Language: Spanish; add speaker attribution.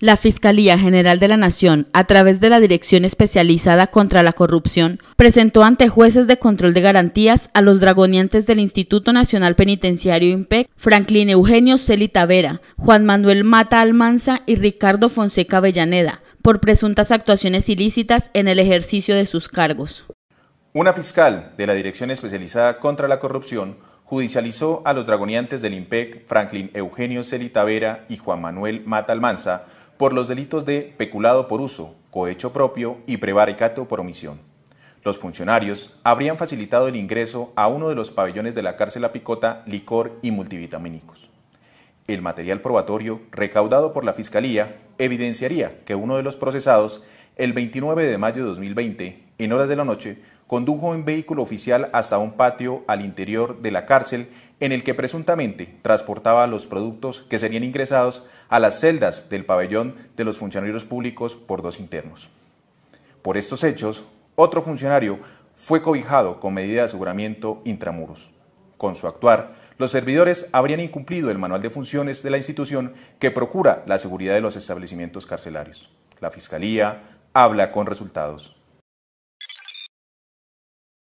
Speaker 1: La Fiscalía General de la Nación, a través de la Dirección Especializada contra la Corrupción, presentó ante jueces de control de garantías a los dragoniantes del Instituto Nacional Penitenciario IMPEC, Franklin Eugenio Celi Tavera, Juan Manuel Mata Almanza y Ricardo Fonseca Avellaneda, por presuntas actuaciones ilícitas en el ejercicio de sus cargos.
Speaker 2: Una fiscal de la Dirección Especializada contra la Corrupción judicializó a los dragoniantes del IMPEC, Franklin Eugenio Celitavera y Juan Manuel Mata Almanza, por los delitos de peculado por uso, cohecho propio y prevaricato por omisión. Los funcionarios habrían facilitado el ingreso a uno de los pabellones de la cárcel a picota, licor y multivitamínicos. El material probatorio recaudado por la Fiscalía evidenciaría que uno de los procesados, el 29 de mayo de 2020, en horas de la noche, condujo un vehículo oficial hasta un patio al interior de la cárcel en el que presuntamente transportaba los productos que serían ingresados a las celdas del pabellón de los funcionarios públicos por dos internos. Por estos hechos, otro funcionario fue cobijado con medida de aseguramiento intramuros. Con su actuar, los servidores habrían incumplido el manual de funciones de la institución que procura la seguridad de los establecimientos carcelarios. La Fiscalía habla con resultados.